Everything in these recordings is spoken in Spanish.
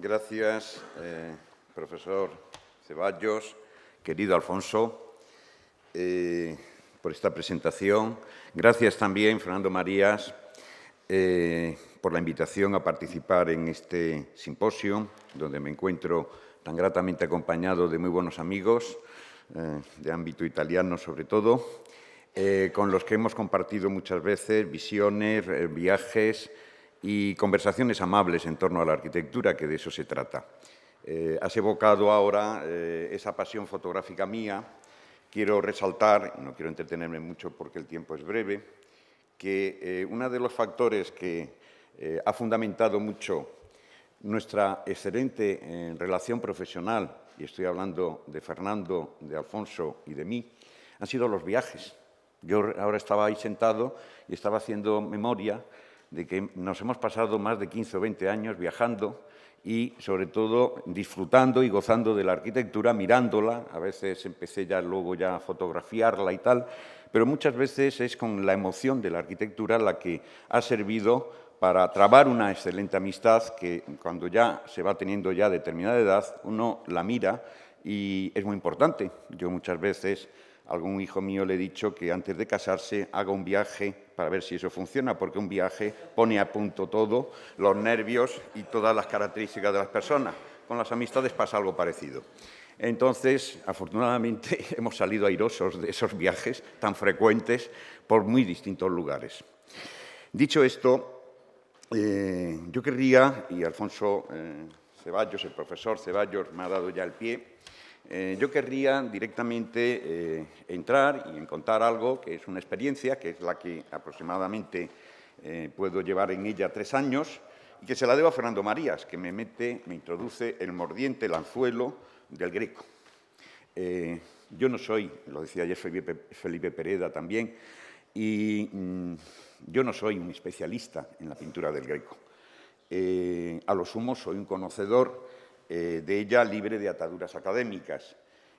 Gracias, eh, profesor Ceballos, querido Alfonso, eh, por esta presentación. Gracias también, Fernando Marías, eh, por la invitación a participar en este simposio, donde me encuentro tan gratamente acompañado de muy buenos amigos, de ámbito italiano sobre todo, con los que hemos compartido muchas veces visiones, viajes, y conversaciones amables en torno a la arquitectura, que de eso se trata. Eh, has evocado ahora eh, esa pasión fotográfica mía. Quiero resaltar, no quiero entretenerme mucho porque el tiempo es breve, que eh, uno de los factores que ha fundamentado mucho nuestra excelente relación profesional, y estoy hablando de Fernando, de Alfonso y de mí, han sido los viajes. Yo ahora estaba ahí sentado y estaba haciendo memoria de que nos hemos pasado más de 15 o 20 años viajando y sobre todo disfrutando y gozando de la arquitectura, mirándola, a veces empecé ya luego ya a fotografiarla y tal, pero muchas veces es con la emoción de la arquitectura la que ha servido para trabar una excelente amistad que cuando ya se va teniendo ya determinada edad, uno la mira y es muy importante. Yo muchas veces algún hijo mío le he dicho que antes de casarse haga un viaje para ver si eso funciona, porque un viaje pone a punto todo, los nervios y todas las características de las personas. Con las amistades pasa algo parecido. Entonces, afortunadamente, hemos salido airosos de esos viajes tan frecuentes por muy distintos lugares. Dicho esto, eh, yo querría, y Alfonso eh, Ceballos, el profesor Ceballos, me ha dado ya el pie, eh, yo querría directamente eh, entrar y encontrar contar algo que es una experiencia, que es la que aproximadamente eh, puedo llevar en ella tres años, y que se la debo a Fernando Marías, que me mete, me introduce el mordiente, el anzuelo del greco. yo no soy, lo decía ayer Felipe, Pereda también, y mm, yo no soy un especialista en la pintura del greco. a lo sumo soy un conocedor eh, de ella libre de ataduras académicas.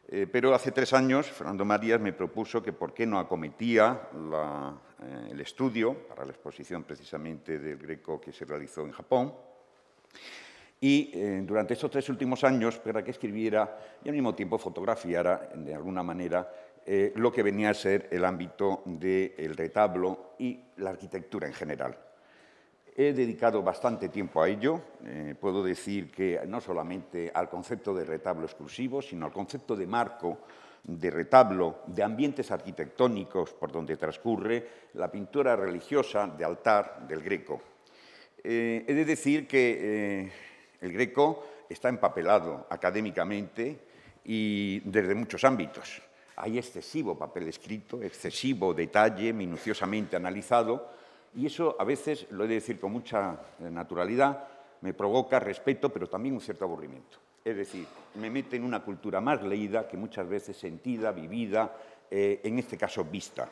Eh, pero hace tres años Fernando Marías me propuso que por qué no acometía eh, el estudio para la exposición precisamente del Greco que se realizó en Japón. Y durante estos tres últimos años, para que escribiera y al mismo tiempo fotografiara de alguna manera lo que venía a ser el ámbito del retablo y la arquitectura en general. He dedicado bastante tiempo a ello. Eh, puedo decir que no solamente al concepto de retablo exclusivo, sino al concepto de marco, de retablo, de ambientes arquitectónicos por donde transcurre la pintura religiosa de altar del Greco. Eh, he de decir que eh, el Greco está empapelado académicamente y desde muchos ámbitos. Hay excesivo papel escrito, excesivo detalle, minuciosamente analizado, y eso a veces, lo he de decir con mucha eh, naturalidad, me provoca respeto, pero también un cierto aburrimiento. Es decir, me mete en una cultura más leída que muchas veces sentida, vivida, eh, en este caso vista.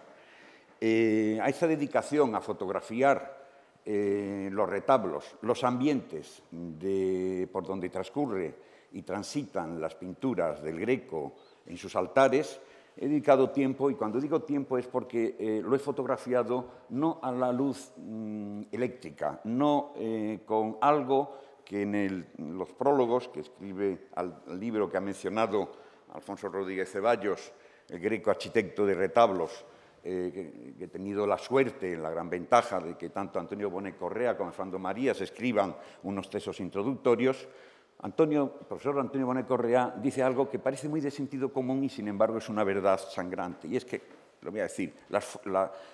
Eh, a esa dedicación a fotografiar los retablos, los ambientes por donde transcurre y transitan las pinturas del Greco en sus altares, he dedicado tiempo, y cuando digo tiempo es porque eh, lo he fotografiado no a la luz mm, eléctrica, no eh, con algo que en, los prólogos que escribe al, libro que ha mencionado Alfonso Rodríguez Ceballos, el greco arquitecto de retablos, eh, que he tenido la suerte, la gran ventaja de que tanto Antonio Bonet Correa como Fernando Marías escriban unos textos introductorios, Antonio, profesor Antonio Bonet Correa dice algo que parece muy de sentido común y sin embargo es una verdad sangrante. Y es que, lo voy a decir,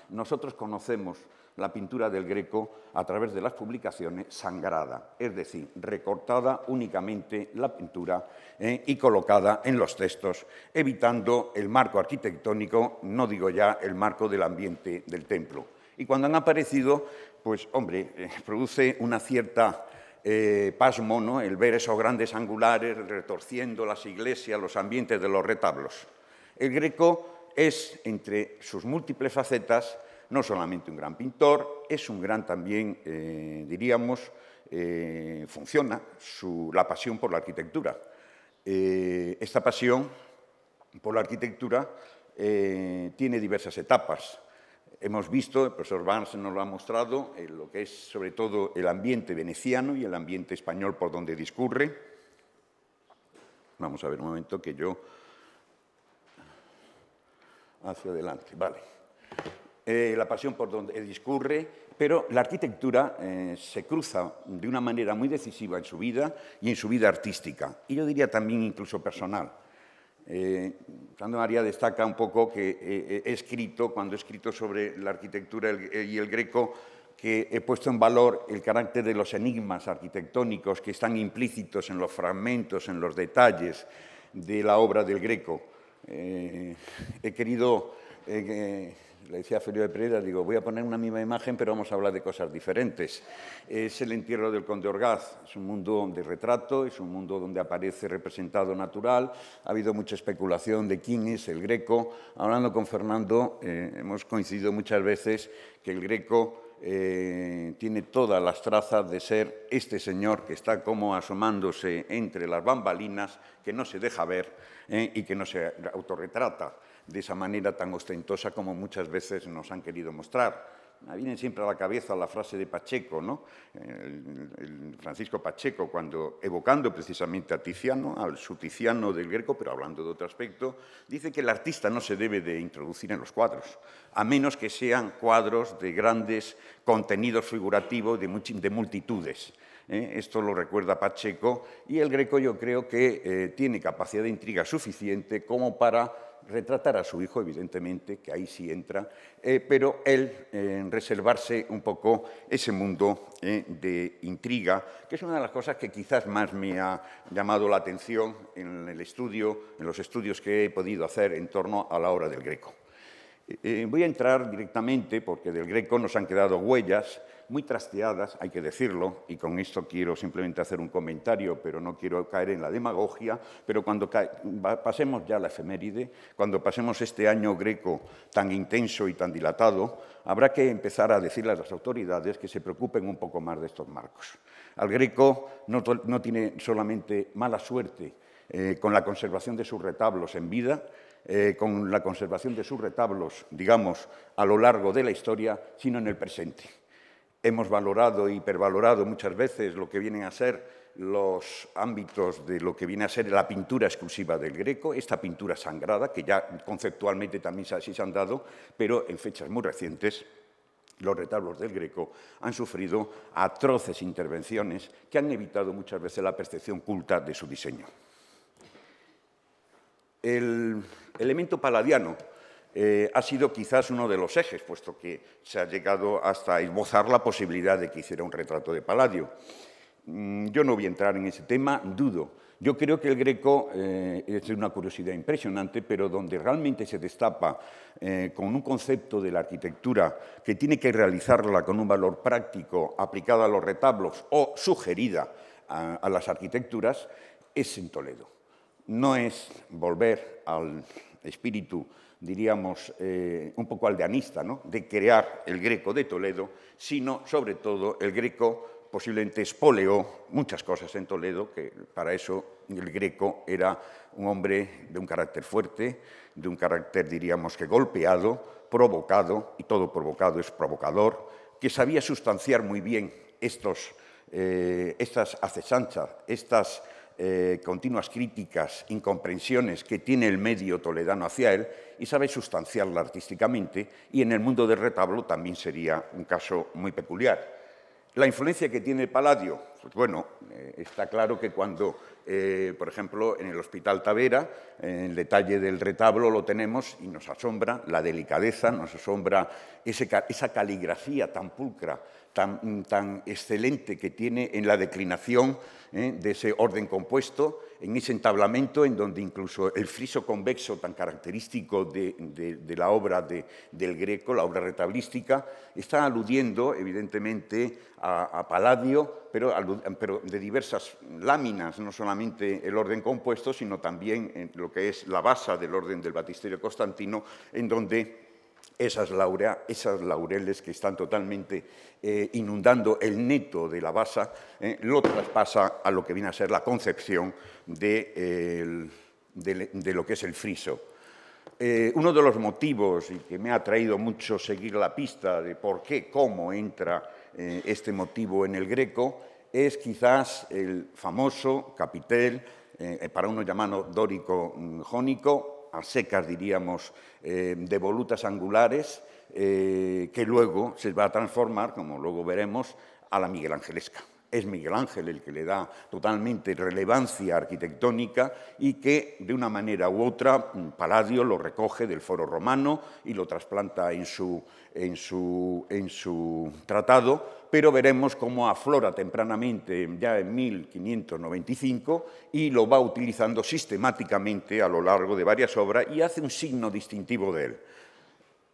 nosotros conocemos la pintura del Greco a través de las publicaciones sangrada, es decir, recortada únicamente la pintura eh, y colocada en los textos, evitando el marco arquitectónico, no digo ya el marco del ambiente del templo. Y cuando han aparecido, pues hombre, eh, produce una cierta eh, pasmo el ver esos grandes angulares retorciendo las iglesias, los ambientes de los retablos. El Greco es, entre sus múltiples facetas, no solamente un gran pintor, es un gran también, eh, diríamos, eh, funciona la pasión por la arquitectura. Eh, esta pasión por la arquitectura tiene diversas etapas. Hemos visto, el profesor Barnes nos lo ha mostrado, eh, lo que es sobre todo el ambiente veneciano y el ambiente español por donde discurre. Vamos a ver un momento que yo... Hacia adelante, vale. Eh, la pasión por donde discurre, pero la arquitectura eh, se cruza de una manera muy decisiva en su vida y en su vida artística, y yo diría también incluso personal. Eh, Fernando María destaca un poco que eh, he escrito, cuando he escrito sobre la arquitectura eh, y el greco, que he puesto en valor el carácter de los enigmas arquitectónicos que están implícitos en los fragmentos, en los detalles de la obra del greco. he querido le decía a Felipe Pereira, digo, voy a poner una misma imagen, pero vamos a hablar de cosas diferentes. Es el entierro del conde Orgaz, es un mundo de retrato, es un mundo donde aparece representado natural, ha habido mucha especulación de quién es el greco. Hablando con Fernando, eh, hemos coincidido muchas veces que el greco... Eh, tiene todas las trazas de ser este señor que está como asomándose entre las bambalinas, que no se deja ver eh, y que no se autorretrata de esa manera tan ostentosa como muchas veces nos han querido mostrar. Me viene siempre a la cabeza la frase de Pacheco, ¿no? El, Francisco Pacheco, cuando evocando precisamente a Tiziano, al Tiziano del Greco, pero hablando de otro aspecto, dice que el artista no se debe de introducir en los cuadros, a menos que sean cuadros de grandes contenidos figurativos de, multitudes. ¿eh? esto lo recuerda Pacheco y el Greco yo creo que eh, tiene capacidad de intriga suficiente como para retratar a su hijo, evidentemente, que ahí sí entra, eh, pero él eh, reservarse un poco ese mundo eh, de intriga, que es una de las cosas que quizás más me ha llamado la atención en el estudio, en los estudios que he podido hacer en torno a la obra del Greco. voy a entrar directamente, porque del Greco nos han quedado huellas, muy trasteadas, hay que decirlo, y con esto quiero simplemente hacer un comentario, pero no quiero caer en la demagogia, pero cuando pasemos ya la efeméride, cuando pasemos este año greco tan intenso y tan dilatado, habrá que empezar a decirle a las autoridades que se preocupen un poco más de estos marcos. Al greco no, tiene solamente mala suerte eh, con la conservación de sus retablos en vida, eh, con la conservación de sus retablos, digamos, a lo largo de la historia, sino en el presente. Hemos valorado y hipervalorado muchas veces lo que vienen a ser los ámbitos de lo que viene a ser la pintura exclusiva del greco, esta pintura sangrada, que ya conceptualmente también así se han dado, pero en fechas muy recientes los retablos del Greco han sufrido atroces intervenciones que han evitado muchas veces la percepción culta de su diseño. El elemento paladiano eh, ha sido quizás uno de los ejes, puesto que se ha llegado hasta esbozar la posibilidad de que hiciera un retrato de Palladio. Mm, yo no voy a entrar en ese tema, dudo. Yo creo que el Greco eh, es una curiosidad impresionante, pero donde realmente se destapa eh, con un concepto de la arquitectura que tiene que realizarla con un valor práctico aplicado a los retablos o sugerida a las arquitecturas, es en Toledo. No es volver al espíritu diríamos, eh, un poco aldeanista, ¿no? de crear el greco de Toledo, sino sobre todo el greco posiblemente espoleó muchas cosas en Toledo, que para eso el greco era un hombre de un carácter fuerte, de un carácter, diríamos que golpeado, provocado, y todo provocado es provocador, que sabía sustanciar muy bien estos, eh, estas acechanchas, estas eh, continuas críticas, incomprensiones que tiene el medio toledano hacia él y sabe sustanciarla artísticamente y en el mundo del retablo también sería un caso muy peculiar. La influencia que tiene Palladio, pues bueno, eh, está claro que cuando, eh, por ejemplo, en el Hospital Tavera, el detalle del retablo lo tenemos y nos asombra la delicadeza, nos asombra esa caligrafía tan pulcra tan, excelente que tiene en la declinación ¿eh? de ese orden compuesto, en ese entablamento en donde incluso el friso convexo tan característico de, la obra del Greco, la obra retablística, está aludiendo evidentemente a, a Palladio, pero, pero, de diversas láminas, no solamente el orden compuesto, sino también eh, lo que es la base del orden del batisterio constantino, en donde esas, laureles que están totalmente eh, inundando el neto de la basa, eh, lo traspasa a lo que viene a ser la concepción de, lo que es el friso. Eh, uno de los motivos y que me ha traído mucho seguir la pista de por qué, cómo entra este motivo en el greco es quizás el famoso capitel, para uno llamado dórico mm, jónico, a secas, diríamos, eh, de volutas angulares, eh, que luego se va a transformar, como luego veremos, a la Miguel Angelesca es Miguel Ángel el que le da totalmente relevancia arquitectónica y que de una manera u otra Palladio lo recoge del foro romano y lo trasplanta en su, su, en su tratado, pero veremos cómo aflora tempranamente ya en 1595 y lo va utilizando sistemáticamente a lo largo de varias obras y hace un signo distintivo de él.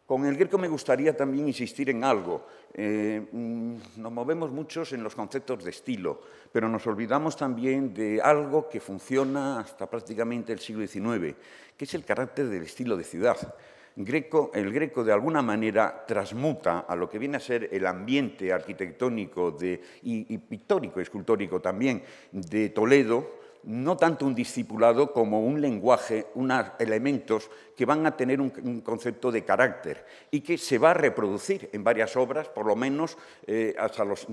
Con el greco me gustaría también insistir en algo. Eh, mm, nos movemos muchos en los conceptos de estilo, pero nos olvidamos también de algo que funciona hasta prácticamente el siglo XIX, que es el carácter del estilo de ciudad. Greco, el greco de alguna manera transmuta a lo que viene a ser el ambiente arquitectónico y, y pictórico, escultórico también de Toledo, no tanto un discipulado como un lenguaje, unos elementos que van a tener un, concepto de carácter y que se va a reproducir en varias obras, por lo menos eh, hasta dos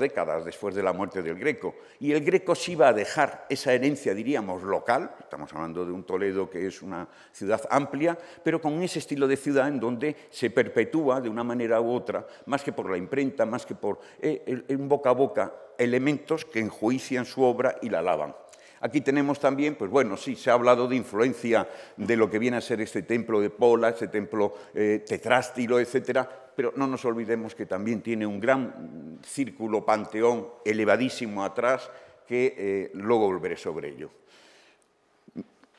décadas después de la muerte del Greco. Y el Greco sí va a dejar esa herencia, diríamos, local, estamos hablando de un Toledo que es una ciudad amplia, pero con ese estilo de ciudad en donde se perpetúa de una manera u otra, más que por la imprenta, más que por eh, boca a boca, elementos que enjuician su obra y la alaban. Aquí tenemos también, pues bueno, sí, se ha hablado de influencia de lo que viene a ser este templo de Pola, este templo eh, tetrástilo, etcétera, pero no nos olvidemos que también tiene un gran círculo panteón elevadísimo atrás que eh, luego volveré sobre ello.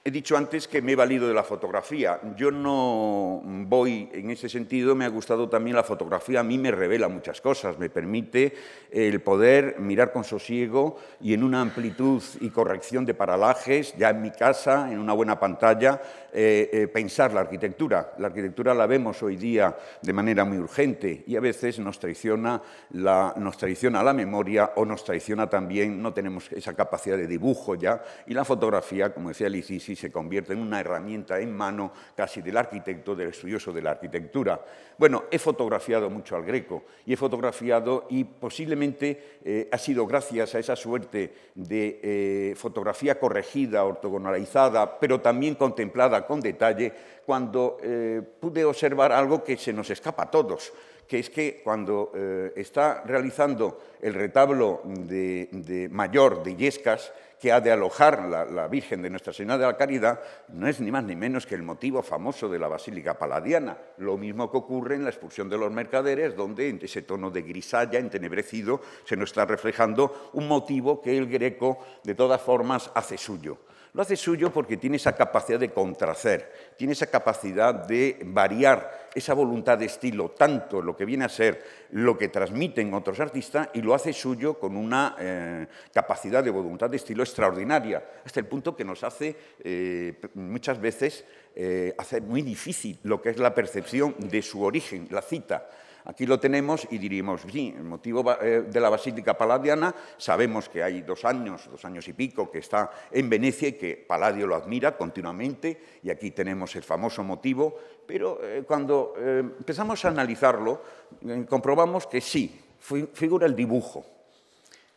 He dicho antes que me he valido de la fotografía. Yo no voy en ese sentido, me ha gustado también la fotografía, a mí me revela muchas cosas, me permite el poder mirar con sosiego y en una amplitud y corrección de paralajes, ya en mi casa, en una buena pantalla, eh, eh, pensar la arquitectura. La arquitectura la vemos hoy día de manera muy urgente y a veces nos traiciona la, nos traiciona la memoria o nos traiciona también, no tenemos esa capacidad de dibujo ya, y la fotografía, como decía Lisis, y se convierte en una herramienta en mano casi del arquitecto, del estudioso de la arquitectura. Bueno, he fotografiado mucho al Greco y he fotografiado y posiblemente eh, ha sido gracias a esa suerte de eh, fotografía corregida, ortogonalizada, pero también contemplada con detalle, cuando eh, pude observar algo que se nos escapa a todos que es que cuando está realizando el retablo de, mayor de Yescas, que ha de alojar la, Virgen de Nuestra Señora de la Caridad no es ni más ni menos que el motivo famoso de la Basílica Paladiana, lo mismo que ocurre en la expulsión de los mercaderes, donde en ese tono de grisalla, entenebrecido, se nos está reflejando un motivo que el greco de todas formas hace suyo. Lo hace suyo porque tiene esa capacidad de contracer, tiene esa capacidad de variar esa voluntad de estilo, tanto lo que viene a ser lo que transmiten otros artistas, y lo hace suyo con una eh, capacidad de voluntad de estilo extraordinaria, hasta el punto que nos hace eh, muchas veces eh, hacer muy difícil lo que es la percepción de su origen, la cita. Aquí lo tenemos y diríamos, sí, el motivo eh, de la Basílica Paladiana, sabemos que hay dos años, dos años y pico, que está en Venecia y que Paladio lo admira continuamente, y aquí tenemos el famoso motivo, pero eh, cuando eh, empezamos a analizarlo, comprobamos que sí, figura el dibujo,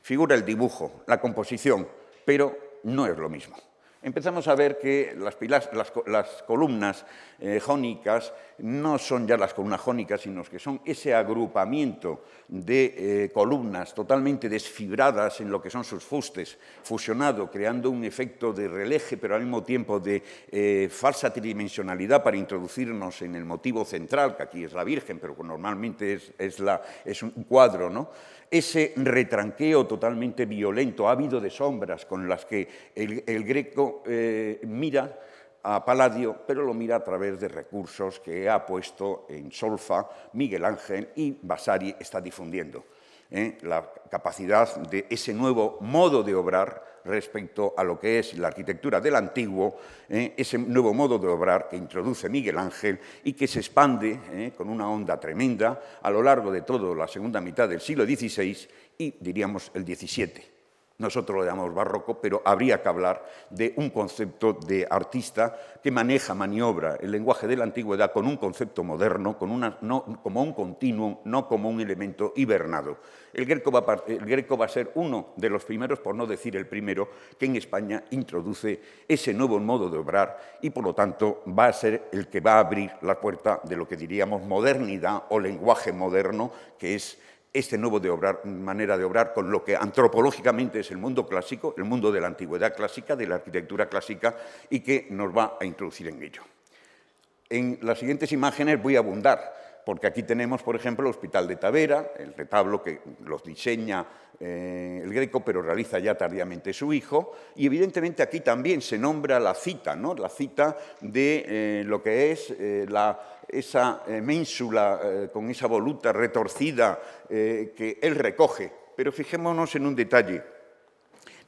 figura el dibujo, la composición, pero no es lo mismo empezamos a ver que las, columnas eh, jónicas no son ya las columnas jónicas, sino que son ese agrupamiento de eh, columnas totalmente desfibradas en lo que son sus fustes, fusionado, creando un efecto de releje, pero al mismo tiempo de eh, falsa tridimensionalidad para introducirnos en el motivo central, que aquí es la Virgen, pero normalmente es, un cuadro, ¿no? Ese retranqueo totalmente violento, ávido de sombras, con las que el, el greco eh, mira a Palladio, pero lo mira a través de recursos que ha puesto en Solfa Miguel Ángel y Vasari está difundiendo. ¿eh? La capacidad de ese nuevo modo de obrar respecto a lo que es la arquitectura del antiguo, ¿eh? ese nuevo modo de obrar que introduce Miguel Ángel y que se expande con una onda tremenda a lo largo de toda la segunda mitad del siglo XVI y diríamos el XVII. Nosotros lo llamamos barroco, pero habría que hablar de un concepto de artista que maneja, maniobra el lenguaje de la antigüedad con un concepto moderno, con una, no, como un continuo, no como un elemento hibernado. El greco, va el greco va a ser uno de los primeros, por no decir el primero, que en España introduce ese nuevo modo de obrar y, por lo tanto, va a ser el que va a abrir la puerta de lo que diríamos modernidad o lenguaje moderno, que es este nuevo de obrar, manera de obrar con lo que antropológicamente es el mundo clásico, el mundo de la antigüedad clásica, de la arquitectura clásica, y que nos va a introducir en ello. En las siguientes imágenes voy a abundar porque aquí tenemos, por ejemplo, el Hospital de Tavera, el retablo que los diseña eh, el Greco, pero realiza ya tardíamente su hijo, y evidentemente aquí también se nombra la cita, ¿no? la cita de eh, lo que es eh, esa ménsula con esa voluta retorcida que él recoge. Pero fijémonos en un detalle,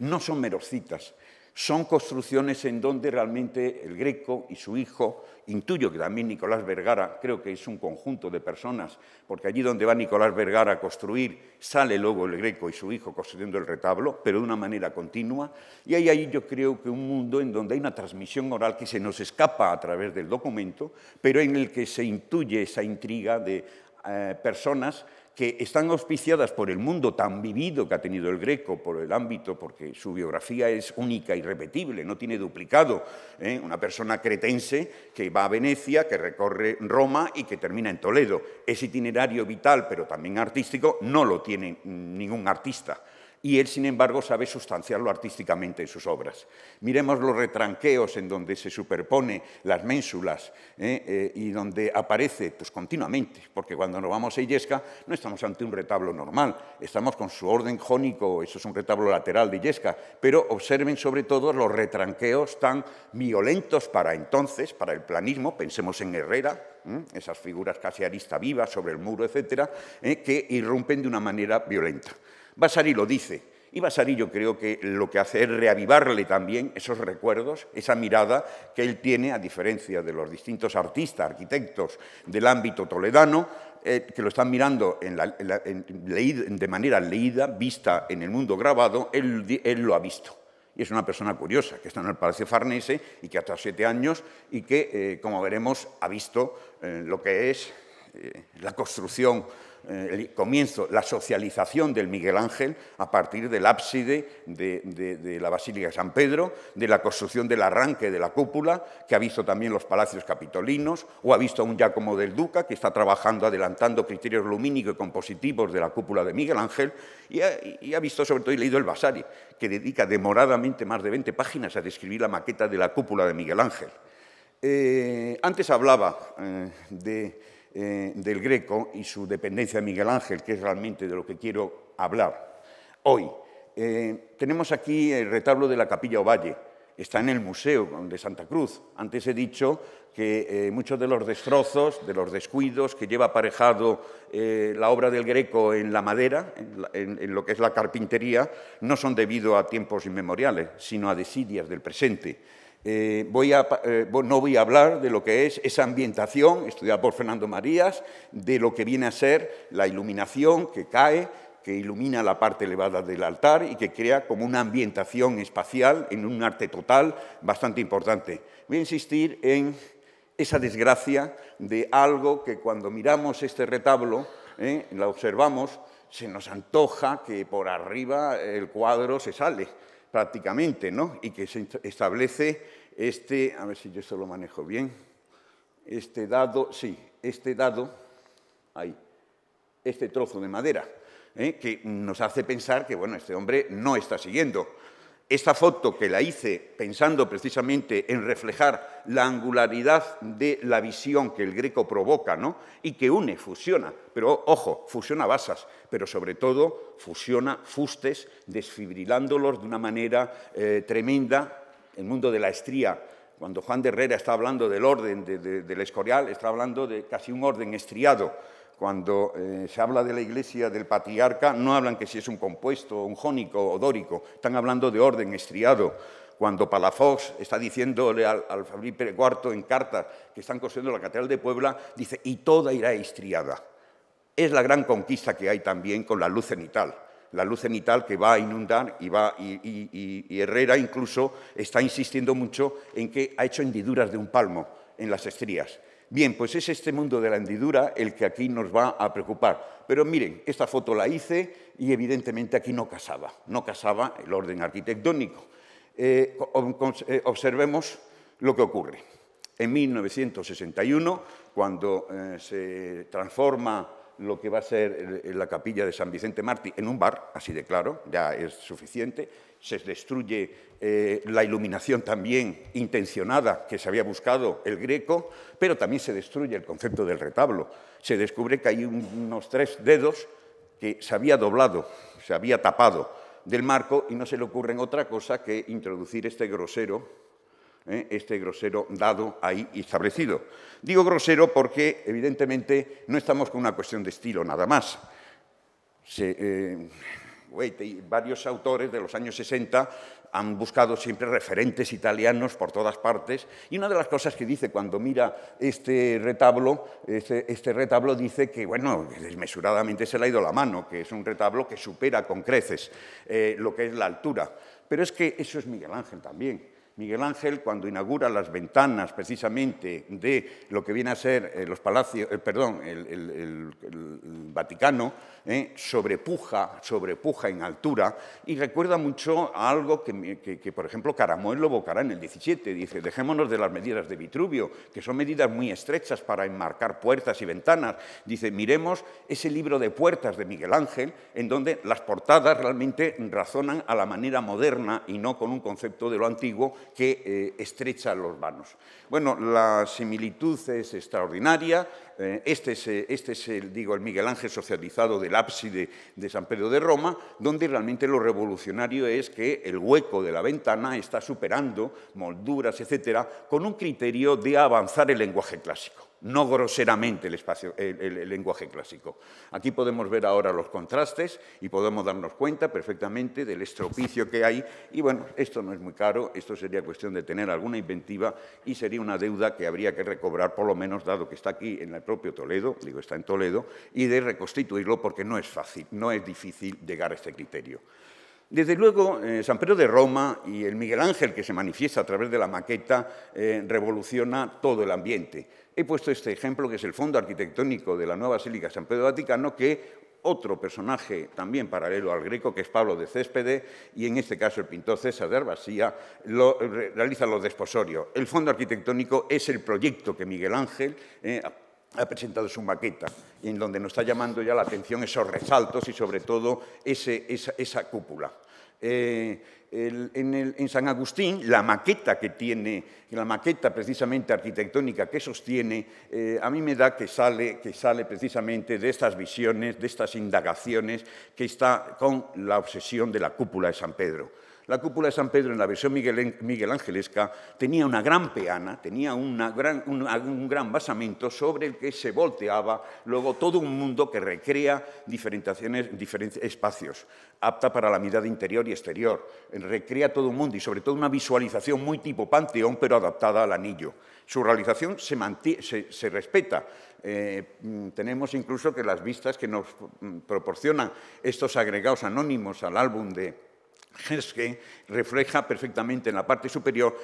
no son meros citas, son construcciones en donde realmente el Greco y su hijo, intuyo que también Nicolás Vergara, creo que es un conjunto de personas, porque allí donde va Nicolás Vergara a construir, sale luego el Greco y su hijo construyendo el retablo, pero de una manera continua, y hay ahí yo creo que un mundo en donde hay una transmisión oral que se nos escapa a través del documento, pero en el que se intuye esa intriga de eh, personas que están auspiciadas por el mundo tan vivido que ha tenido el Greco, por el ámbito, porque su biografía es única, irrepetible, no tiene duplicado. ¿eh? Una persona cretense que va a Venecia, que recorre Roma y que termina en Toledo. Ese itinerario vital, pero también artístico, no lo tiene mm, ningún artista y él, sin embargo, sabe sustanciarlo artísticamente en sus obras. Miremos los retranqueos en donde se superpone las ménsulas ¿eh? Eh, y donde aparece pues, continuamente, porque cuando nos vamos a Illesca no estamos ante un retablo normal, estamos con su orden jónico, eso es un retablo lateral de yesca, pero observen sobre todo los retranqueos tan violentos para entonces, para el planismo, pensemos en Herrera, ¿eh? esas figuras casi arista viva sobre el muro, etcétera, que irrumpen de una manera violenta. Vasari lo dice. Y Vasari yo creo que lo que hace es reavivarle también esos recuerdos, esa mirada que él tiene, a diferencia de los distintos artistas, arquitectos del ámbito toledano, eh, que lo están mirando de manera leída, vista en el mundo grabado, él, lo ha visto y es una persona curiosa, que está en el Palacio Farnese y que hasta siete años y que, eh, como veremos, ha visto eh, lo que es la construcción eh, el comienzo la socialización del Miguel Ángel a partir del ábside de, la Basílica de San Pedro, de la construcción del arranque de la cúpula, que ha visto también los palacios capitolinos, o ha visto a un Giacomo del Duca que está trabajando adelantando criterios lumínicos y compositivos de la cúpula de Miguel Ángel, y ha, visto sobre todo y leído el Vasari, que dedica demoradamente más de 20 páginas a describir la maqueta de la cúpula de Miguel Ángel. Eh, antes hablaba eh, de eh, del Greco y su dependencia de Miguel Ángel, que es realmente de lo que quiero hablar hoy. Eh, tenemos aquí el retablo de la Capilla Ovalle, está en el Museo de Santa Cruz. Antes he dicho que eh, muchos de los destrozos, de los descuidos que lleva aparejado la obra del Greco en la madera, en, lo que es la carpintería, no son debido a tiempos inmemoriales, sino a desidias del presente. Eh, eh, no voy a hablar de lo que es esa ambientación estudiada por Fernando Marías, de lo que viene a ser la iluminación que cae, que ilumina la parte elevada del altar y que crea como una ambientación espacial en un arte total bastante importante. Voy a insistir en esa desgracia de algo que cuando miramos este retablo, eh, la observamos, se nos antoja que por arriba el cuadro se sale prácticamente, ¿no? Y que se establece este, a ver si yo esto lo manejo bien, este dado, sí, este dado, ahí, este trozo de madera, ¿eh? que nos hace pensar que, bueno, este hombre no está siguiendo esta foto que la hice pensando precisamente en reflejar la angularidad de la visión que el greco provoca ¿no? y que une, fusiona, pero ojo, fusiona basas, pero sobre todo fusiona fustes, desfibrilándolos de una manera eh, tremenda. El mundo de la estría, cuando Juan de Herrera está hablando del orden del escorial, está hablando de casi un orden estriado cuando eh, se habla de la iglesia del patriarca, no hablan que si es un compuesto, un jónico o dórico, están hablando de orden estriado. Cuando Palafox está diciéndole al, al Felipe IV en cartas que están construyendo la Catedral de Puebla, dice, y toda irá estriada. Es la gran conquista que hay también con la luz cenital. La luz cenital que va a inundar y, va, y Herrera incluso está insistiendo mucho en que ha hecho hendiduras de un palmo en las estrías. Bien, pues es este mundo de la hendidura el que aquí nos va a preocupar. Pero miren, esta foto la hice y evidentemente aquí no casaba, no casaba el orden arquitectónico. Eh, eh, observemos lo que ocurre. En 1961, cuando eh, se transforma lo que va a ser la capilla de San Vicente Martí en un bar, así de claro, ya es suficiente. Se destruye eh, la iluminación también intencionada que se había buscado el greco, pero también se destruye el concepto del retablo. Se descubre que hay unos tres dedos que se había doblado, se había tapado del marco y no se le ocurre otra cosa que introducir este grosero ¿eh? este grosero dado ahí establecido. Digo grosero porque, evidentemente, no estamos con una cuestión de estilo nada más. Eh, varios autores de los años 60 han buscado siempre referentes italianos por todas partes y una de las cosas que dice cuando mira este retablo, este, este retablo dice que, bueno, desmesuradamente se le ha ido la mano, que es un retablo que supera con creces eh, lo que es la altura. Pero es que eso es Miguel Ángel también. Miguel Ángel, cuando inaugura las ventanas precisamente de lo que viene a ser eh, los palacios, eh, perdón, el, Vaticano, eh, sobrepuja, sobrepuja en altura y recuerda mucho a algo que, por ejemplo, Caramuel lo evocará en el 17. Dice, dejémonos de las medidas de Vitruvio, que son medidas muy estrechas para enmarcar puertas y ventanas. Dice, miremos ese libro de puertas de Miguel Ángel, en donde las portadas realmente razonan a la manera moderna y no con un concepto de lo antiguo que estrechan estrecha los vanos. Bueno, la similitud es extraordinaria. Eh, este, eh, este es, el, digo, el Miguel Ángel socializado del ábside de San Pedro de Roma, donde realmente lo revolucionario es que el hueco de la ventana está superando molduras, etcétera, con un criterio de avanzar el lenguaje clásico no groseramente el, lenguaje clásico. Aquí podemos ver ahora los contrastes y podemos darnos cuenta perfectamente del estropicio que hay. Y bueno, esto no es muy caro, esto sería cuestión de tener alguna inventiva y sería una deuda que habría que recobrar, por lo menos dado que está aquí en el propio Toledo, digo, está en Toledo, y de reconstituirlo porque no es fácil, no es difícil llegar a este criterio. Desde luego, eh, San Pedro de Roma y el Miguel Ángel que se manifiesta a través de la maqueta eh, revoluciona todo el ambiente. He puesto este ejemplo, que es el fondo arquitectónico de la nueva Basílica San Pedro Vaticano, que otro personaje también paralelo al greco, que es Pablo de Céspede, y en este caso el pintor César de Arbasía, realiza los desposorios. El fondo arquitectónico es el proyecto que Miguel Ángel eh, ha presentado en su maqueta, en donde nos está llamando ya la atención esos resaltos y sobre todo esa cúpula. Eh, en, San Agustín, la maqueta que tiene, la maqueta precisamente arquitectónica que sostiene, eh, a mí me da que que sale precisamente de estas visiones, de estas indagaciones que está con la obsesión de la cúpula de San Pedro. La cúpula de San Pedro en la versión miguel, tenía una gran peana, tenía un gran basamento sobre el que se volteaba luego todo un mundo que recrea diferentes, diferentes espacios, apta para la mirada interior y exterior. Recrea todo un mundo y sobre todo una visualización muy tipo panteón pero adaptada al anillo. Su realización se, respeta. Eh, mm, tenemos incluso que las vistas que nos mm, proporcionan estos agregados anónimos al álbum de que refleja perfectamente en la parte superior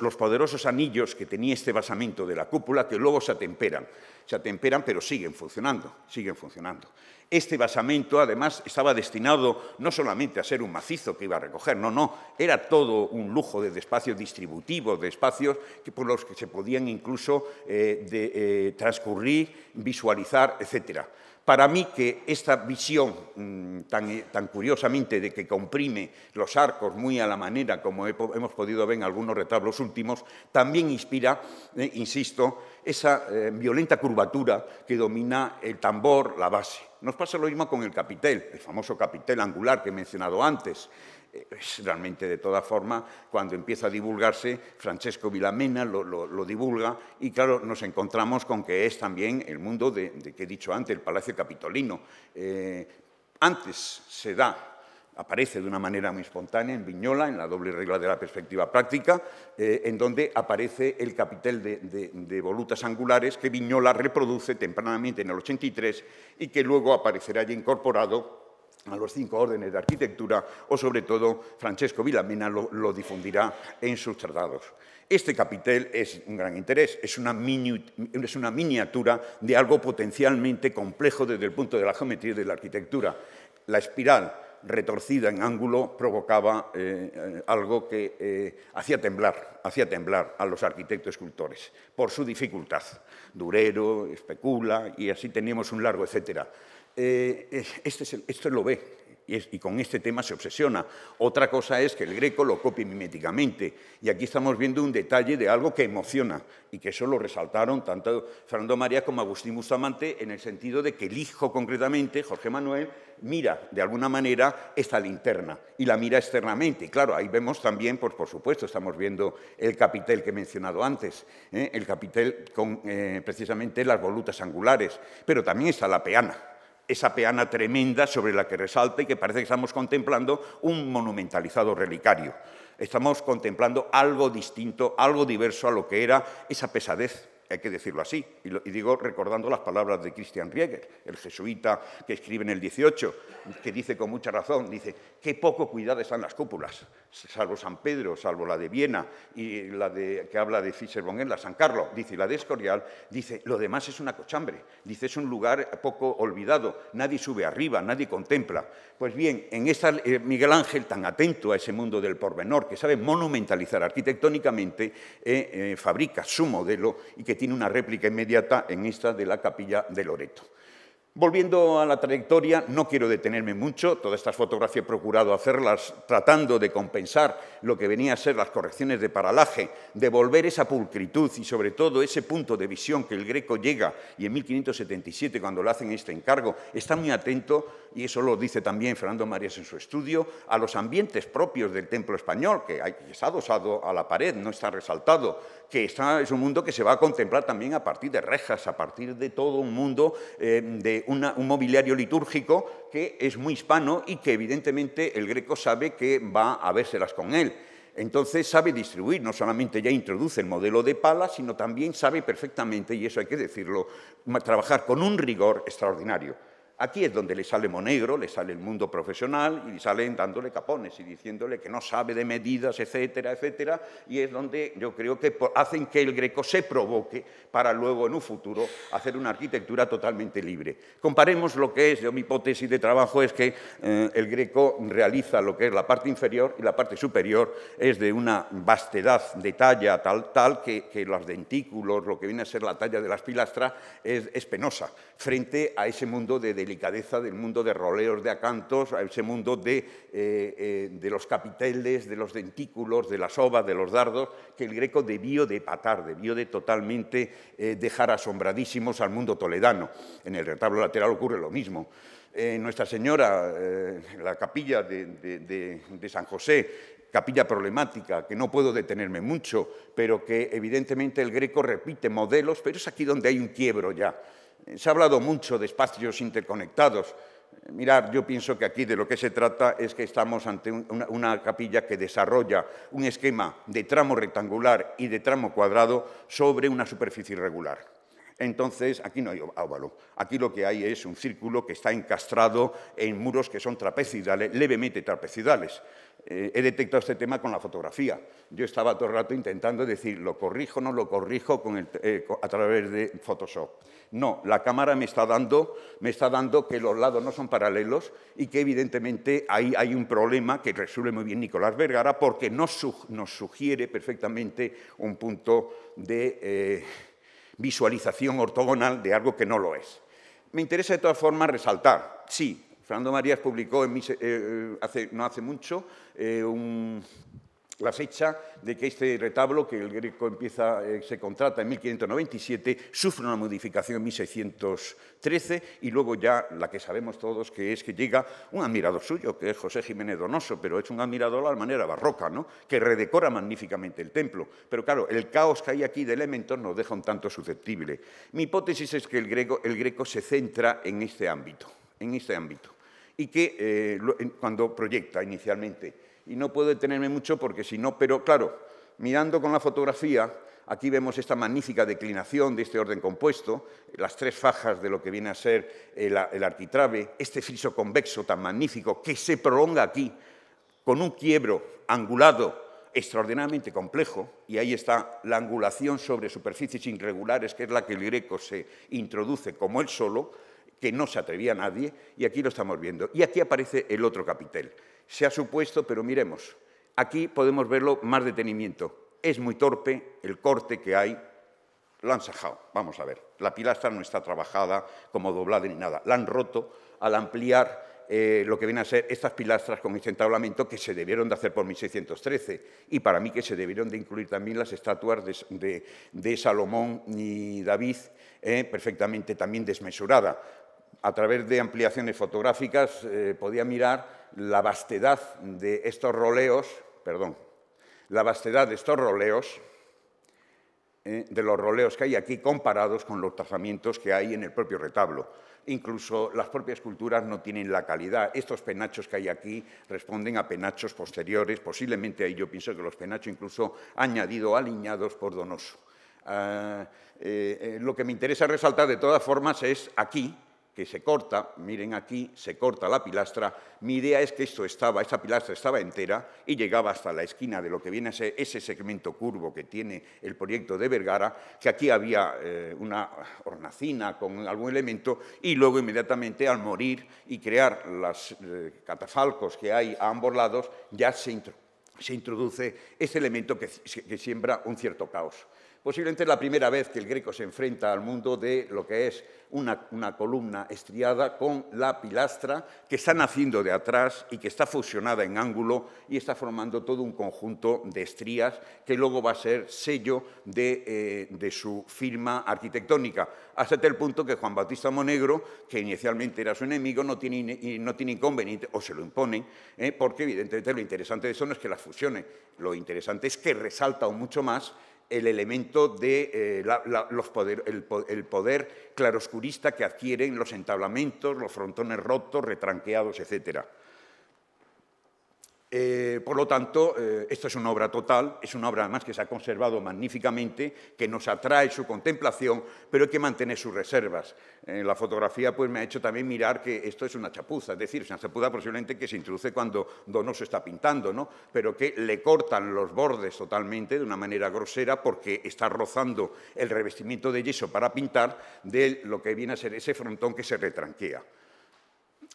los poderosos anillos que tenía este basamento de la cúpula que luego se atemperan. Se atemperan pero siguen funcionando, siguen funcionando. Este basamento además estaba destinado no solamente a ser un macizo que iba a recoger, no, no, era todo un lujo de espacios distributivos, de espacios que por los que se podían incluso eh, eh, transcurrir, visualizar, etcétera para mí que esta visión mm, tan, curiosamente de que comprime los arcos muy a la manera como hemos podido ver en algunos retablos últimos, también inspira, eh, insisto, esa eh, violenta curvatura que domina el tambor, la base. Nos pasa lo mismo con el capitel, el famoso capitel angular que he mencionado antes realmente de toda forma cuando empieza a divulgarse, Francesco Vilamena lo, divulga y claro, nos encontramos con que es también el mundo de, que he dicho antes, el Palacio Capitolino. Eh, antes se da aparece de una manera muy espontánea en Viñola, en la doble regla de la perspectiva práctica, eh, en donde aparece el capitel de, de, volutas angulares que Viñola reproduce tempranamente en el 83 y que luego aparecerá ya incorporado a los cinco órdenes de arquitectura o sobre todo Francesco Villamena lo, difundirá en sus tratados. Este capitel es un gran interés, es una, miniatura de algo potencialmente complejo desde el punto de la geometría de la arquitectura. La espiral retorcida en ángulo provocaba eh, algo que eh, hacía temblar, hacía temblar a los arquitectos escultores por su dificultad. Durero, especula y así teníamos un largo etcétera. Eh, este es esto lo ve y, con este tema se obsesiona. Otra cosa es que el greco lo copie miméticamente. Y aquí estamos viendo un detalle de algo que emociona y que eso lo resaltaron tanto Fernando María como Agustín Bustamante en el sentido de que el hijo concretamente, Jorge Manuel, mira de alguna manera esta linterna y la mira externamente. Y claro, ahí vemos también, pues, por supuesto, estamos viendo el capitel que he mencionado antes, ¿eh? el capitel con eh, precisamente las volutas angulares, pero también está la peana esa peana tremenda sobre la que resalta y que parece que estamos contemplando un monumentalizado relicario. Estamos contemplando algo distinto, algo diverso a lo que era esa pesadez hay que decirlo así, y, digo recordando las palabras de Christian Rieger, el jesuita que escribe en el 18, que dice con mucha razón, dice, qué poco cuidado están las cúpulas, salvo San Pedro, salvo la de Viena y la de, que habla de fischer la San Carlos, dice, la de Escorial, dice, lo demás es una cochambre, dice, es un lugar poco olvidado, nadie sube arriba, nadie contempla. Pues bien, en esta, eh, Miguel Ángel, tan atento a ese mundo del pormenor, que sabe monumentalizar arquitectónicamente, eh, eh, fabrica su modelo y que tiene una réplica inmediata en esta de la capilla de Loreto. Volviendo a la trayectoria, no quiero detenerme mucho, todas estas fotografías he procurado hacerlas tratando de compensar lo que venía a ser las correcciones de paralaje, devolver esa pulcritud y sobre todo ese punto de visión que el greco llega y en 1577 cuando le hacen este encargo, está muy atento y eso lo dice también Fernando Marías en su estudio, a los ambientes propios del templo español, que está adosado a la pared, no está resaltado, que es un mundo que se va a contemplar también a partir de rejas, a partir de todo un mundo eh, de un mobiliario litúrgico que es muy hispano y que evidentemente el greco sabe que va a vérselas con él. Entonces sabe distribuir, no solamente ya introduce el modelo de pala, sino también sabe perfectamente, y eso hay que decirlo, trabajar con un rigor extraordinario. Aquí es donde le sale Monegro, le sale el mundo profesional y salen dándole capones y diciéndole que no sabe de medidas, etcétera, etcétera. Y es donde yo creo que hacen que el greco se provoque para luego en un futuro hacer una arquitectura totalmente libre. Comparemos lo que es, yo mi hipótesis de trabajo es que eh, el greco realiza lo que es la parte inferior y la parte superior es de una vastedad de talla tal, tal que, que los dentículos, lo que viene a ser la talla de las pilastras, es, es penosa frente a ese mundo de delicadeza del mundo de roleos de acantos a ese mundo de, eh, eh, los capiteles, de los dentículos, de las ovas, de los dardos, que el greco debió de patar, debió de totalmente eh, dejar asombradísimos al mundo toledano. En el retablo lateral ocurre lo mismo. Nuestra Señora, la capilla de, de San José, capilla problemática, que no puedo detenerme mucho, pero que evidentemente el greco repite modelos, pero es aquí donde hay un quiebro ya. Se ha hablado mucho de espacios interconectados. Mirad, yo pienso que aquí de lo que se trata es que estamos ante una, capilla que desarrolla un esquema de tramo rectangular y de tramo cuadrado sobre una superficie irregular. Entonces, aquí no hay óvalo. Aquí lo que hay es un círculo que está encastrado en muros que son trapecidales, levemente trapecidales. Eh, he detectado este tema con la fotografía. Yo estaba todo el rato intentando decir, lo corrijo, no lo corrijo con eh, a través de Photoshop. No, la cámara me está, dando, me está dando que los lados no son paralelos y que evidentemente ahí hay un problema que resuelve muy bien Nicolás Vergara porque nos, nos sugiere perfectamente un punto de eh, visualización ortogonal de algo que no lo es. Me interesa de todas formas resaltar, sí, Fernando Marías publicó eh, eh, no hace mucho eh, la fecha de que este retablo, que el greco empieza, se contrata en 1597, sufre una modificación en 1613 y luego ya la que sabemos todos que es que llega un admirador suyo, que es José Jiménez Donoso, pero es un admirador a la manera barroca, que redecora magníficamente el templo. Pero claro, el caos que hay aquí de elementos nos deja un tanto susceptible. Mi hipótesis es que el greco, el greco se centra en este ámbito, en este ámbito y que eh, cuando proyecta inicialmente. Y no puedo detenerme mucho porque si no, pero claro, mirando con la fotografía, aquí vemos esta magnífica declinación de este orden compuesto, las tres fajas de lo que viene a ser el, el este friso convexo tan magnífico que se prolonga aquí con un quiebro angulado extraordinariamente complejo, y ahí está la angulación sobre superficies irregulares, que es la que el greco se introduce como él solo, que no se atrevía nadie, y aquí lo estamos viendo. Y aquí aparece el otro capitel. Se ha supuesto, pero miremos, aquí podemos verlo más detenimiento. Es muy torpe el corte que hay, lo han sajado, vamos a ver. La pilastra no está trabajada como doblada ni nada, la han roto al ampliar eh, lo que vienen a ser estas pilastras con este entablamento que se debieron de hacer por 1613 y para mí que se debieron de incluir también las estatuas de, Salomón y David, eh, perfectamente también desmesurada, a través de ampliaciones fotográficas eh, podía mirar la vastedad de estos roleos, perdón, la vastedad de estos roleos, eh, de los roleos que hay aquí comparados con los tazamientos que hay en el propio retablo. Incluso las propias culturas no tienen la calidad. Estos penachos que hay aquí responden a penachos posteriores, posiblemente ahí yo pienso que los penachos incluso añadido, aliñados por Donoso. Ah, eh, lo que me interesa resaltar de todas formas es aquí que se corta, miren aquí, se corta la pilastra. Mi idea es que esto estaba, esta pilastra estaba entera y llegaba hasta la esquina de lo que viene a ser ese segmento curvo que tiene el proyecto de Vergara, que aquí había eh, una hornacina con algún elemento y luego inmediatamente al morir y crear los eh, catafalcos que hay a ambos lados, ya se, se introduce ese elemento que siembra un cierto caos. Posiblemente es la primera vez que el Greco se enfrenta al mundo de lo que es una, columna estriada con la pilastra que está naciendo de atrás y que está fusionada en ángulo y está formando todo un conjunto de estrías que luego va a ser sello de, eh, su firma arquitectónica, hasta el punto que Juan Bautista Monegro, que inicialmente era su enemigo, no tiene, no tiene inconveniente, o se lo impone eh, porque evidentemente lo interesante de eso no es que las fusione, lo interesante es que resalta aún mucho más el elemento de eh, poder, el, poder claroscurista que adquieren los entablamentos, los frontones rotos, retranqueados, etcétera. Eh, por lo tanto, eh, esto es una obra total, es una obra además que se ha conservado magníficamente, que nos atrae su contemplación, pero hay que mantener sus reservas. la fotografía pues, me ha hecho también mirar que esto es una chapuza, es decir, es una chapuza posiblemente que se introduce cuando Donoso está pintando, ¿no? pero que le cortan los bordes totalmente de una manera grosera porque está rozando el revestimiento de yeso para pintar de lo que viene a ser ese frontón que se retranquea.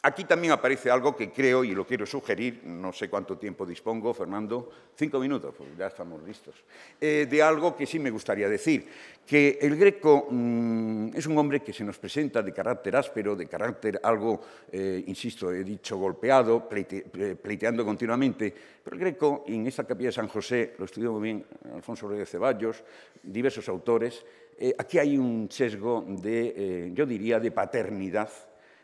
Aquí también aparece algo que creo y lo quiero sugerir, no sé cuánto tiempo dispongo, Fernando, cinco minutos, pues ya estamos listos, eh, de algo que sí me gustaría decir, que el Greco mm, es un hombre que se nos presenta de carácter áspero, de carácter algo, eh, insisto, he dicho golpeado, pleiteando continuamente, pero el Greco en esta capilla de San José, lo estudió muy bien Alfonso de Ceballos, diversos autores, eh, aquí hay un sesgo de, yo diría, de paternidad,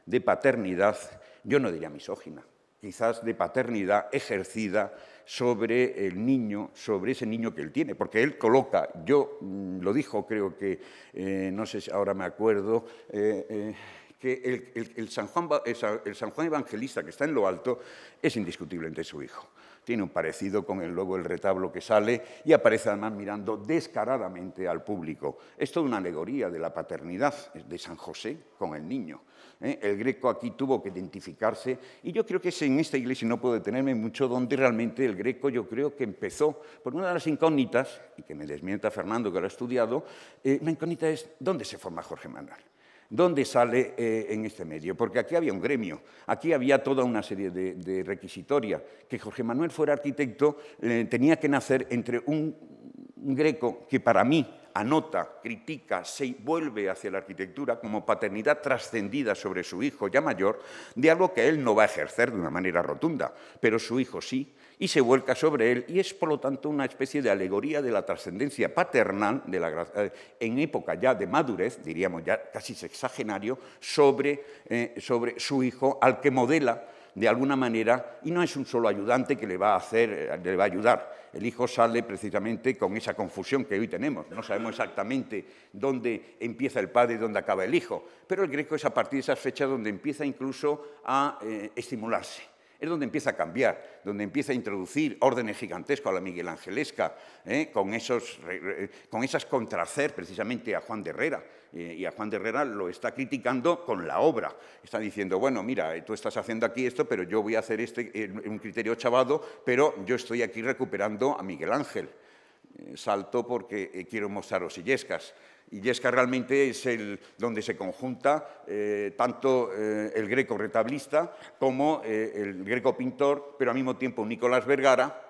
de paternidad, yo no diría misógina, quizás de paternidad ejercida sobre el niño, sobre ese niño que él tiene, porque él coloca, yo mm, lo dijo creo que, eh, no sé si ahora me acuerdo, que el, San Juan, Evangelista que está en lo alto es indiscutiblemente su hijo tiene un parecido con el luego el retablo que sale y aparece además mirando descaradamente al público. Es toda una alegoría de la paternidad de San José con el niño. ¿eh? El greco aquí tuvo que identificarse y yo creo que es en esta iglesia, y no puedo detenerme mucho, donde realmente el greco yo creo que empezó por una de las incógnitas, y que me desmienta Fernando que lo ha estudiado, una eh, incógnita es dónde se forma Jorge Manuel, ¿Dónde sale eh, en este medio? Porque aquí había un gremio, aquí había toda una serie de, requisitoria. Que Jorge Manuel fuera arquitecto tenía que nacer entre un, un greco que para mí anota, critica, se vuelve hacia la arquitectura como paternidad trascendida sobre su hijo ya mayor, de algo que él no va a ejercer de una manera rotunda, pero su hijo sí, y se vuelca sobre él y es, por lo tanto, una especie de alegoría de la trascendencia paternal de eh, en época ya de madurez, diríamos ya casi sexagenario, sobre eh, su hijo al que modela de alguna manera, y no es un solo ayudante que le va a hacer, eh, le va a ayudar. El hijo sale precisamente con esa confusión que hoy tenemos. No sabemos exactamente dónde empieza el padre y dónde acaba el hijo. Pero el greco es a partir de esas fechas donde empieza incluso a eh, estimularse. Es donde empieza a cambiar, donde empieza a introducir órdenes gigantescos a la Miguel Angelesca, eh, con, esos, con esas contracer precisamente a Juan de Herrera, eh, y a Juan de Herrera lo está criticando con la obra. Está diciendo, bueno, mira, eh, tú estás haciendo aquí esto, pero yo voy a hacer este, un criterio chavado, pero yo estoy aquí recuperando a Miguel Ángel. Eh, salto porque quiero mostraros Illescas. Illescas realmente es el, donde se conjunta tanto el greco retablista como el greco pintor, pero al mismo tiempo Nicolás Vergara,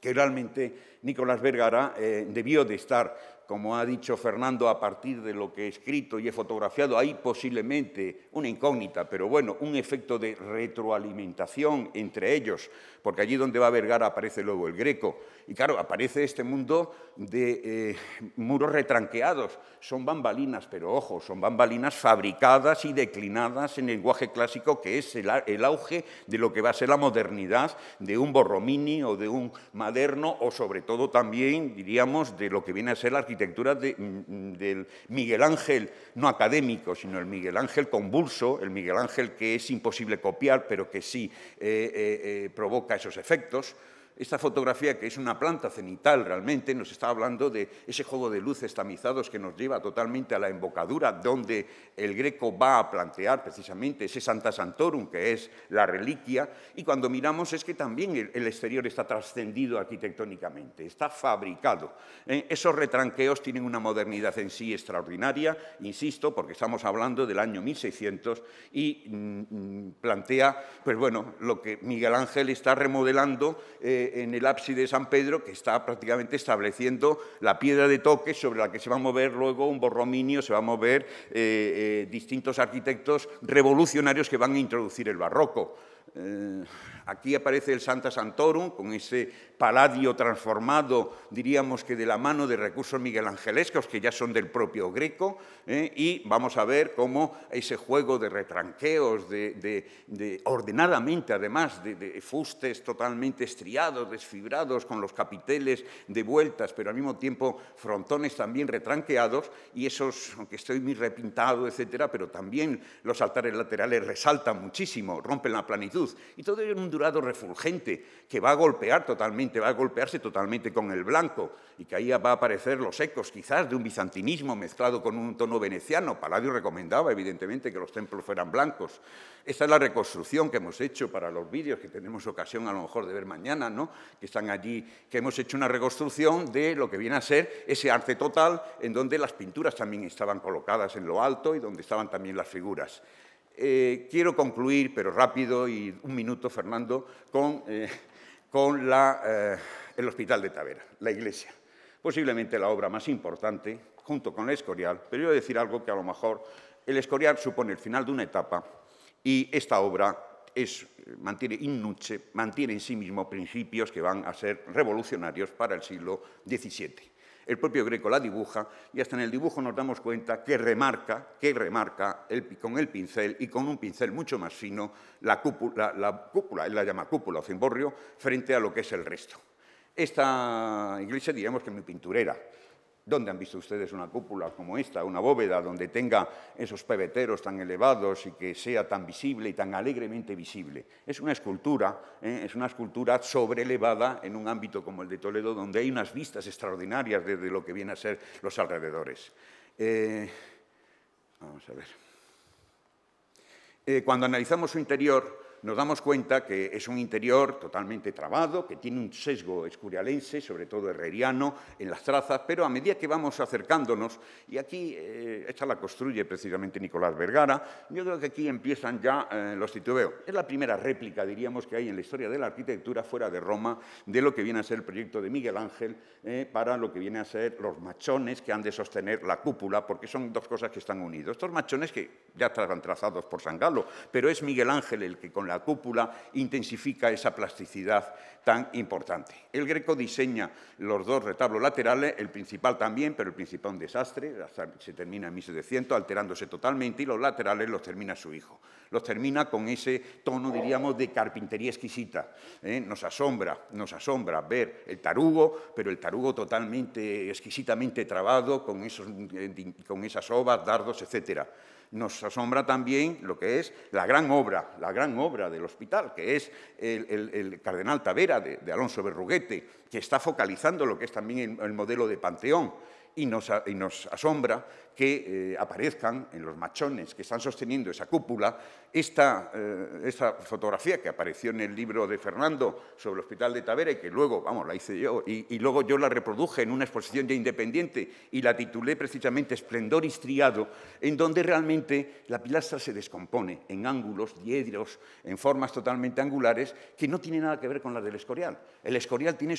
que realmente Nicolás Vergara debió de estar como ha dicho Fernando, a partir de lo que he escrito y he fotografiado, hay posiblemente una incógnita, pero bueno, un efecto de retroalimentación entre ellos, porque allí donde va vergar aparece luego el greco. Y claro, aparece este mundo de eh, muros retranqueados. Son bambalinas, pero ojo, son bambalinas fabricadas y declinadas en lenguaje clásico, que es el, auge de lo que va a ser la modernidad de un Borromini o de un Maderno, o sobre todo también, diríamos, de lo que viene a ser la arquitectura arquitectura de, mm, mm, del Miguel Ángel no académico, sino el Miguel Ángel convulso, el Miguel Ángel que es imposible copiar, pero que sí eh, eh, eh, provoca esos efectos. Esta fotografía, que es una planta cenital realmente, nos está hablando de ese juego de luces tamizados que nos lleva totalmente a la embocadura, donde el greco va a plantear precisamente ese Santa Santorum, que es la reliquia, y cuando miramos es que también el exterior está trascendido arquitectónicamente, está fabricado. Eh, esos retranqueos tienen una modernidad en sí extraordinaria, insisto, porque estamos hablando del año 1600 y mm, mm, plantea, pues bueno, lo que Miguel Ángel está remodelando. Eh, en el ábside de San Pedro que está prácticamente estableciendo la piedra de toque sobre la que se va a mover luego un borrominio, se van a mover eh, eh, distintos arquitectos revolucionarios que van a introducir el barroco. Eh, aquí aparece el Santa Santorum con ese paladio transformado, diríamos que de la mano de recursos miguelangelescos que ya son del propio Greco, eh, y vamos a ver cómo ese juego de retranqueos, de, ordenadamente además, de, fustes totalmente estriados, desfibrados, con los capiteles de vueltas, pero al mismo tiempo frontones también retranqueados, y esos, aunque estoy muy repintado, etcétera, pero también los altares laterales resaltan muchísimo, rompen la planitud y todo ello en un dorado refulgente que va a golpear totalmente, va a golpearse totalmente con el blanco. Y que ahí va a aparecer los ecos quizás de un bizantinismo mezclado con un tono veneciano. Palladio recomendaba evidentemente que los templos fueran blancos. Esta es la reconstrucción que hemos hecho para los vídeos que tenemos ocasión a lo mejor de ver mañana, ¿no? que están allí, que hemos hecho una reconstrucción de lo que viene a ser ese arte total en donde las pinturas también estaban colocadas en lo alto y donde estaban también las figuras. Eh, quiero concluir, pero rápido y un minuto, Fernando, con, eh, eh, el Hospital de Tavera, la iglesia. Posiblemente la obra más importante, junto con el Escorial, pero yo voy a decir algo que a lo mejor el Escorial supone el final de una etapa y esta obra mantiene in mantiene en sí mismo principios que van a ser revolucionarios para el siglo XVII. El propio Greco la dibuja y hasta en el dibujo nos damos cuenta que remarca, que remarca con el pincel y con un pincel mucho más fino la cúpula, la cúpula, él la llama cúpula o cimborrio, frente a lo que es el resto. Esta iglesia diríamos que es muy pinturera. ¿Dónde han visto ustedes una cúpula como esta, una bóveda donde tenga esos pebeteros tan elevados y que sea tan visible y tan alegremente visible? Es una escultura, ¿eh? es una escultura sobreelevada en un ámbito como el de Toledo, donde hay unas vistas extraordinarias desde lo que viene a ser los alrededores. Eh, vamos a ver. Eh, cuando analizamos su interior, nos damos cuenta que es un interior totalmente trabado, que tiene un sesgo escurialense, sobre todo herreriano, en las trazas, pero a medida que vamos acercándonos, y aquí eh, esta la construye precisamente Nicolás Vergara, yo creo que aquí empiezan ya eh, los titubeos. Es la primera réplica, diríamos, que hay en la historia de la arquitectura fuera de Roma de lo que viene a ser el proyecto de Miguel Ángel eh, para lo que viene a ser los machones que han de sostener la cúpula, porque son dos cosas que están unidas. Estos machones que ya estaban trazados por San Galo, pero es Miguel Ángel el que con la la cúpula intensifica esa plasticidad tan importante. El Greco diseña los dos retablos laterales, el principal también, pero el principal un desastre, se termina en 1700, alterándose totalmente, y los laterales los termina su hijo. Los termina con ese tono, diríamos, de carpintería exquisita. ¿eh? Nos asombra, nos asombra ver el tarugo, pero el tarugo totalmente, exquisitamente trabado, con, esos, eh, con esas ovas, dardos, etcétera nos asombra también lo que es la gran obra, la gran obra del hospital, que es el, cardenal Tavera de, Alonso Berruguete, que está focalizando lo que es también el modelo de Panteón y nos, asombra que eh, aparezcan en los machones que están sosteniendo esa cúpula esta, eh, esta, fotografía que apareció en el libro de Fernando sobre el Hospital de Tavera y que luego, vamos, la hice yo y, luego yo la reproduje en una exposición ya independiente y la titulé precisamente Esplendor Istriado, en donde realmente la pilastra se descompone en ángulos, diedros, en formas totalmente angulares que no tiene nada que ver con las del Escorial. El Escorial tiene,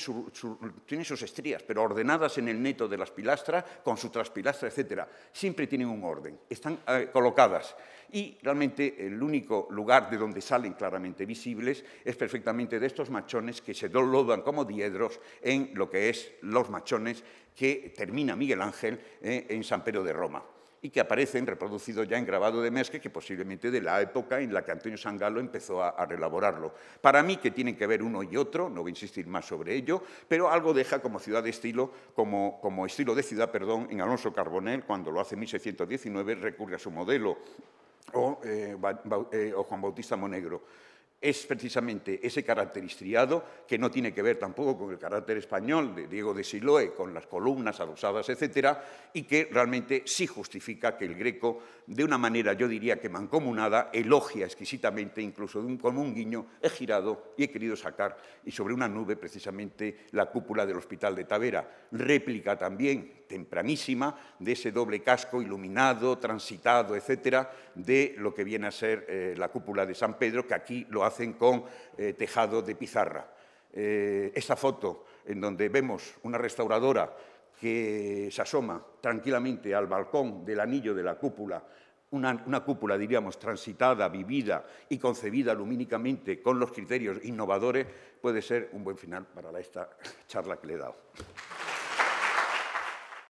tiene sus estrías, pero ordenadas en el neto de las pilastras con su traspilastra, etcétera. Siempre tienen un orden, están eh, colocadas. Y realmente el único lugar de donde salen claramente visibles es perfectamente de estos machones que se doblan como diedros en lo que es los machones que termina Miguel Ángel eh, en San Pedro de Roma y que aparecen reproducidos ya en grabado de Mesque, que posiblemente de la época en la que Antonio Sangalo empezó a, relaborarlo. Para mí que tienen que ver uno y otro, no voy a insistir más sobre ello, pero algo deja como ciudad de estilo, como, estilo de ciudad, perdón, en Alonso Carbonel, cuando lo hace en 1619, recurre a su modelo o, eh, eh, Juan Bautista Monegro es precisamente ese carácter histriado, que no tiene que ver tampoco con el carácter español de Diego de Siloe, con las columnas adosadas, etcétera, y que realmente sí justifica que el greco, de una manera yo diría que mancomunada, elogia exquisitamente, incluso de un, con un guiño, he girado y he querido sacar, y sobre una nube precisamente la cúpula del Hospital de Tavera, réplica también tempranísima de ese doble casco iluminado, transitado, etcétera, de lo que viene a ser eh, la cúpula de San Pedro, que aquí lo hacen con eh, tejado de pizarra. Eh, esta foto en donde vemos una restauradora que se asoma tranquilamente al balcón del anillo de la cúpula, una, una cúpula, diríamos, transitada, vivida y concebida lumínicamente con los criterios innovadores, puede ser un buen final para esta charla que le he dado.